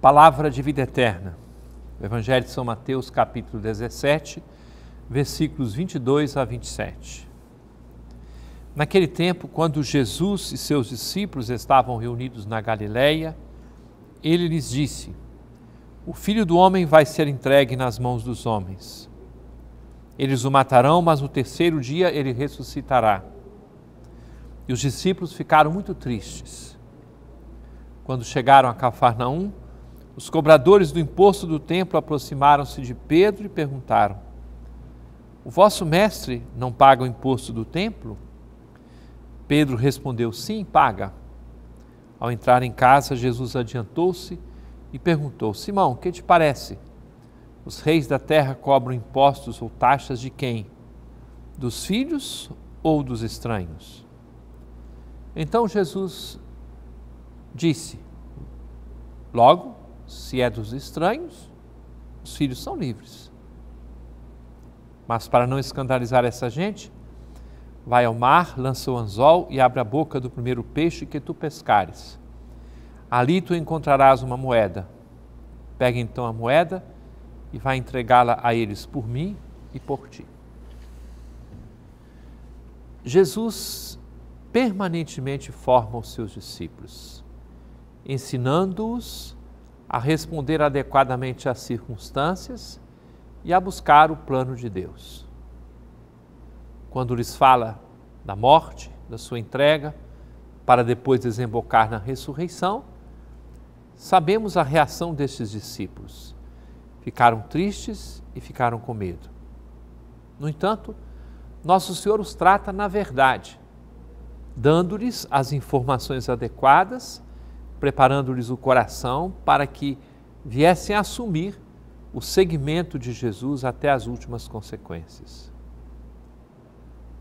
Palavra de vida eterna. Evangelho de São Mateus, capítulo 17, versículos 22 a 27. Naquele tempo, quando Jesus e seus discípulos estavam reunidos na Galileia, ele lhes disse: O filho do homem vai ser entregue nas mãos dos homens. Eles o matarão, mas no terceiro dia ele ressuscitará. E os discípulos ficaram muito tristes. Quando chegaram a Cafarnaum, os cobradores do imposto do templo aproximaram-se de Pedro e perguntaram: O vosso mestre não paga o imposto do templo? Pedro respondeu: Sim, paga. Ao entrar em casa, Jesus adiantou-se e perguntou: Simão, que te parece? Os reis da terra cobram impostos ou taxas de quem? Dos filhos ou dos estranhos? Então Jesus disse: Logo, se é dos estranhos, os filhos são livres. Mas para não escandalizar essa gente, vai ao mar, lança o anzol e abre a boca do primeiro peixe que tu pescares. Ali tu encontrarás uma moeda. Pega então a moeda e vai entregá-la a eles por mim e por ti. Jesus permanentemente forma os seus discípulos, ensinando-os a responder adequadamente às circunstâncias e a buscar o plano de Deus. Quando lhes fala da morte, da sua entrega, para depois desembocar na ressurreição, sabemos a reação destes discípulos. Ficaram tristes e ficaram com medo. No entanto, Nosso Senhor os trata na verdade, dando-lhes as informações adequadas preparando-lhes o coração para que viessem a assumir o segmento de Jesus até as últimas consequências.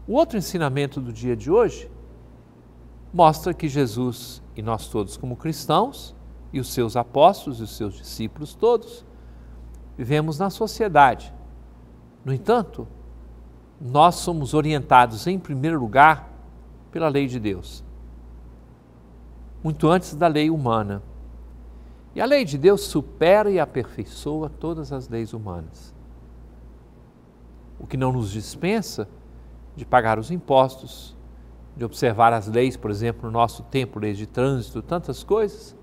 O outro ensinamento do dia de hoje mostra que Jesus e nós todos, como cristãos, e os seus apóstolos e os seus discípulos todos, vivemos na sociedade. No entanto, nós somos orientados, em primeiro lugar, pela lei de Deus muito antes da lei humana. E a lei de Deus supera e aperfeiçoa todas as leis humanas. O que não nos dispensa de pagar os impostos, de observar as leis, por exemplo, no nosso tempo, leis de trânsito, tantas coisas.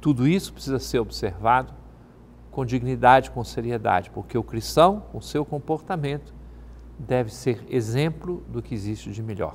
Tudo isso precisa ser observado com dignidade, com seriedade, porque o cristão, com seu comportamento, deve ser exemplo do que existe de melhor